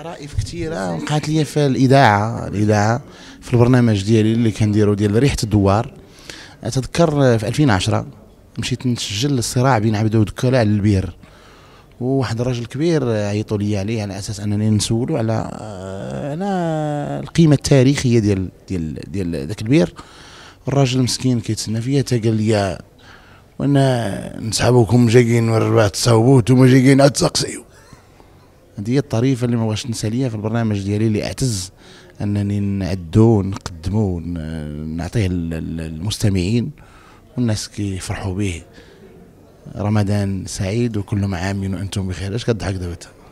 طرائف كثيره وقعت لي في الاذاعه الاذاعه في البرنامج ديالي اللي كنديرو ديال ريحه الدوار اتذكر في 2010 مشيت نسجل الصراع بين عبده ودكاله على البير وواحد الراجل كبير عيطوا لي عليه على اساس انني نسولو على أنا آه، القيمه التاريخيه ديال ديال ديال ذاك البير الراجل مسكين كيتسنى فيا تا قال لي وانا نسحبوكم جايين من الرباط تصاوبوه نتوما جايين تسقسيو هذه هي الطريفه اللي ما بغاش ليها في البرنامج ديالي اللي اعتز انني نعدو نقدمو نعطيه للمستمعين والناس كيفرحوا به رمضان سعيد وكلهم عام وانتم بخير اش كضحك دابا